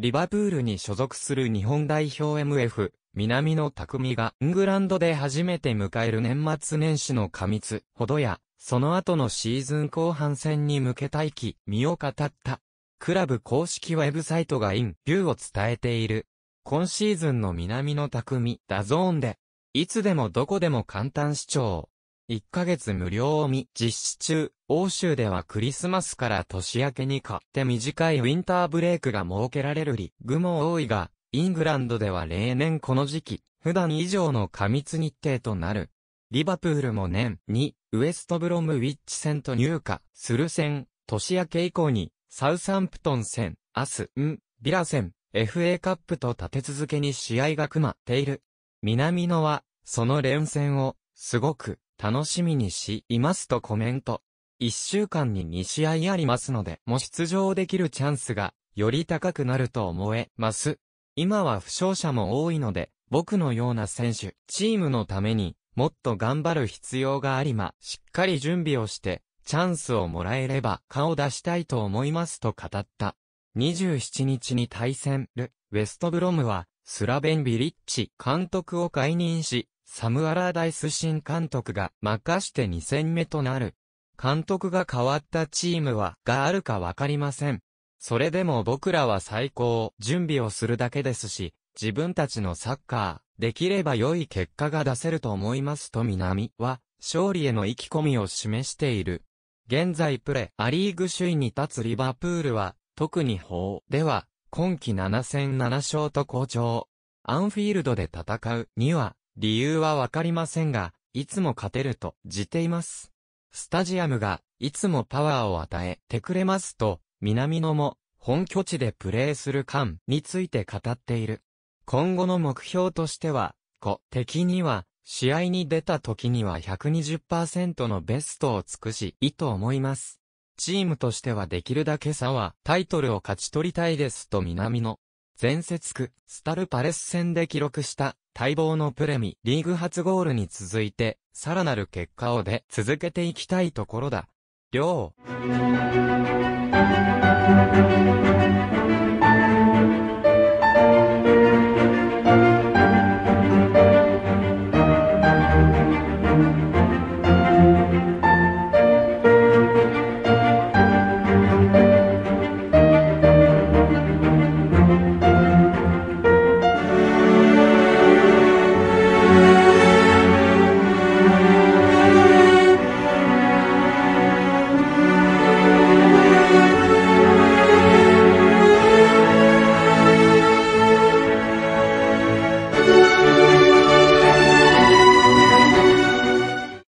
リバプールに所属する日本代表 MF、南野匠がイングランドで初めて迎える年末年始の過密ほどや、その後のシーズン後半戦に向けた意気、身を語った。クラブ公式ウェブサイトがイン、ビューを伝えている。今シーズンの南の匠、ダゾーンで、いつでもどこでも簡単視聴。1ヶ月無料を見実施中、欧州ではクリスマスから年明けにかって短いウィンターブレイクが設けられるリッグも多いが、イングランドでは例年この時期、普段以上の過密日程となる。リバプールも年に、ウエストブロムウィッチ戦と入荷する戦、年明け以降に、サウサンプトン戦、アス、ン、ビラ戦、FA カップと立て続けに試合が組まっている。南野は、その連戦を、すごく、楽しみにし、いますとコメント。一週間に2試合ありますので、も出場できるチャンスが、より高くなると思えます。今は負傷者も多いので、僕のような選手、チームのために、もっと頑張る必要がありま、しっかり準備をして、チャンスをもらえれば顔出したいと思いますと語った。27日に対戦る、ウェストブロムは、スラベンビリッチ監督を解任し、サム・アラーダイス新監督が任して2戦目となる。監督が変わったチームはがあるかわかりません。それでも僕らは最高準備をするだけですし、自分たちのサッカー、できれば良い結果が出せると思いますと南は、勝利への意気込みを示している。現在プレアリーグ首位に立つリバプールは、特に法では、今季7戦7勝と好調。アンフィールドで戦うには、理由はわかりませんが、いつも勝てると、じています。スタジアムが、いつもパワーを与えてくれますと、南野も、本拠地でプレーする感について語っている。今後の目標としては、個的には、試合に出た時には120%のベストを尽くし、いいと思います。チームとしてはできるだけ差は、タイトルを勝ち取りたいですと南野。前節区、スタルパレス戦で記録した待望のプレミリーグ初ゴールに続いて、さらなる結果を出続けていきたいところだ。う。